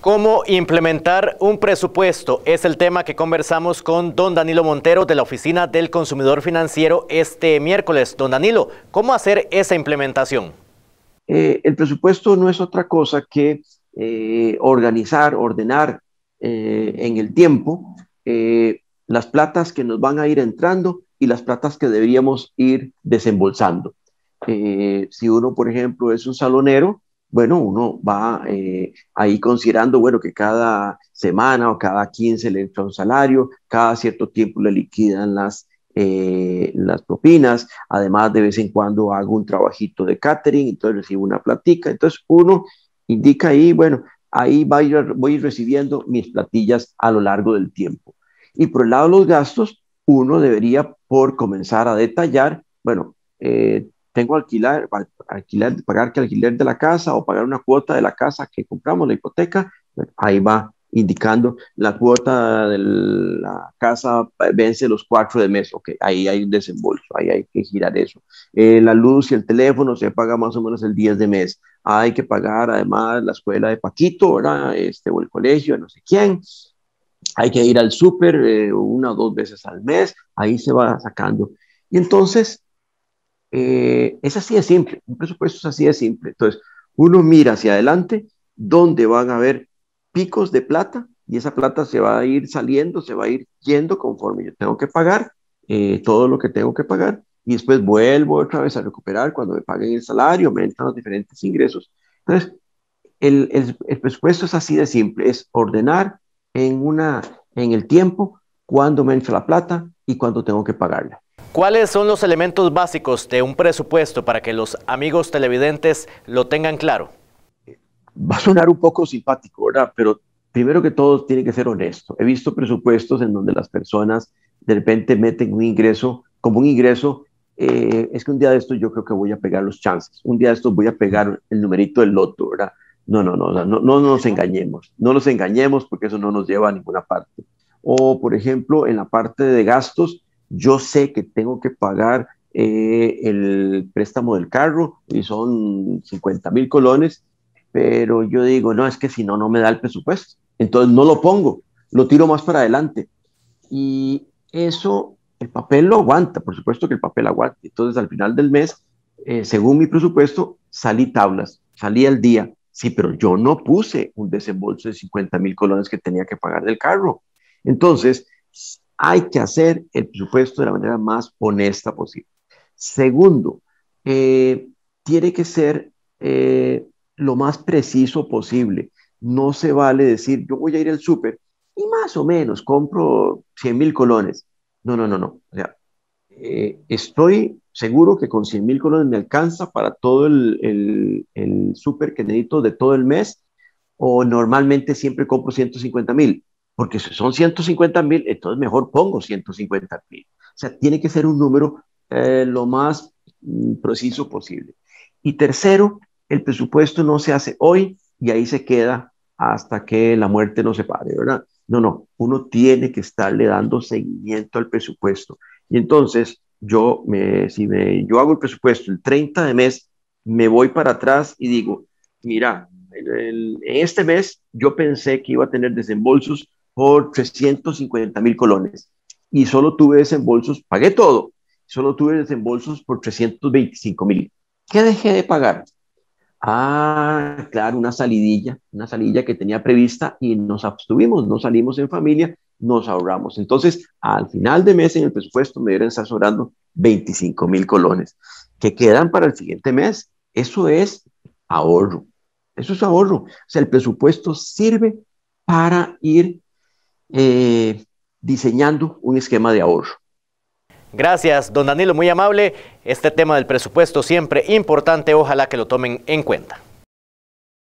¿Cómo implementar un presupuesto? Es el tema que conversamos con don Danilo Montero de la Oficina del Consumidor Financiero este miércoles. Don Danilo, ¿cómo hacer esa implementación? Eh, el presupuesto no es otra cosa que eh, organizar, ordenar eh, en el tiempo las platas que nos van a ir entrando y las platas que deberíamos ir desembolsando. si uno, por ejemplo, es un salonero, bueno, uno va eh, ahí considerando, bueno, que cada semana o cada 15 le entra un salario, cada cierto tiempo le liquidan las, eh, las propinas, además de vez en cuando hago un trabajito de catering, entonces recibo una platica, entonces uno indica ahí, bueno, ahí va voy a ir recibiendo mis platillas a lo largo del tiempo. Y por el lado de los gastos, uno debería por comenzar a detallar, bueno, eh, tengo alquilar, alquilar, pagar que alquiler de la casa o pagar una cuota de la casa que compramos, la hipoteca, ahí va indicando la cuota de la casa vence los cuatro de mes, ok, ahí hay un desembolso, ahí hay que girar eso. Eh, la luz y el teléfono se paga más o menos el 10 de mes, hay que pagar además la escuela de Paquito, ¿verdad? Este, o el colegio, no sé quién, hay que ir al súper eh, una o dos veces al mes, ahí se va sacando. Y entonces eh, es así de simple, un presupuesto es así de simple. Entonces, uno mira hacia adelante dónde van a haber picos de plata y esa plata se va a ir saliendo, se va a ir yendo conforme yo tengo que pagar eh, todo lo que tengo que pagar y después vuelvo otra vez a recuperar cuando me paguen el salario, me entran los diferentes ingresos. Entonces, el, presupuesto es así de simple, es ordenar en, una, en el tiempo cuándo me entra la plata y cuándo tengo que pagarla. ¿Cuáles son los elementos básicos de un presupuesto para que los amigos televidentes lo tengan claro? Va a sonar un poco simpático, ¿verdad? Pero primero que todo tiene que ser honesto. He visto presupuestos en donde las personas de repente meten un ingreso como un ingreso. Eh, es que un día de esto yo creo que voy a pegar los chances. Un día de esto voy a pegar el numerito del loto, ¿verdad? No, no, no, o sea, no, no nos engañemos. No nos engañemos porque eso no nos lleva a ninguna parte. O, por ejemplo, en la parte de gastos, yo sé que tengo que pagar eh, el préstamo del carro y son 50 mil colones, pero yo digo, no, es que si no, no me da el presupuesto. Entonces no lo pongo, lo tiro más para adelante. Y eso, el papel lo aguanta, por supuesto que el papel aguanta. Entonces al final del mes, eh, según mi presupuesto, salí tablas, salí al día. Sí, pero yo no puse un desembolso de 50 mil colones que tenía que pagar del carro. Entonces, hay que hacer el presupuesto de la manera más honesta posible. Segundo, eh, tiene que ser eh, lo más preciso posible. No se vale decir, yo voy a ir al súper y más o menos compro 100 mil colones. No, no, no, no. O sea, eh, estoy seguro que con 100 mil colones me alcanza para todo el, el, súper que necesito de todo el mes o normalmente siempre compro 150 mil. Porque si son 150 mil, entonces mejor pongo 150 mil. O sea, tiene que ser un número eh, lo más mm, preciso posible. Y tercero, el presupuesto no se hace hoy y ahí se queda hasta que la muerte no se pare, ¿verdad? No, no, uno tiene que estarle dando seguimiento al presupuesto. Y entonces, yo, me, si me, yo hago el presupuesto el 30 de mes, me voy para atrás y digo, mira, en este mes yo pensé que iba a tener desembolsos por 350 mil colones y solo tuve desembolsos, pagué todo, solo tuve desembolsos por 325 mil. ¿Qué dejé de pagar? Ah, claro, una salidilla, una salidilla que tenía prevista y nos abstuvimos, no salimos en familia, nos ahorramos. Entonces, al final de mes en el presupuesto me dieron estar sobrando 25 mil colones que quedan para el siguiente mes. Eso es ahorro. Eso es ahorro. O sea, el presupuesto sirve para ir eh, diseñando un esquema de ahorro. Gracias, don Danilo, muy amable. Este tema del presupuesto siempre importante, ojalá que lo tomen en cuenta.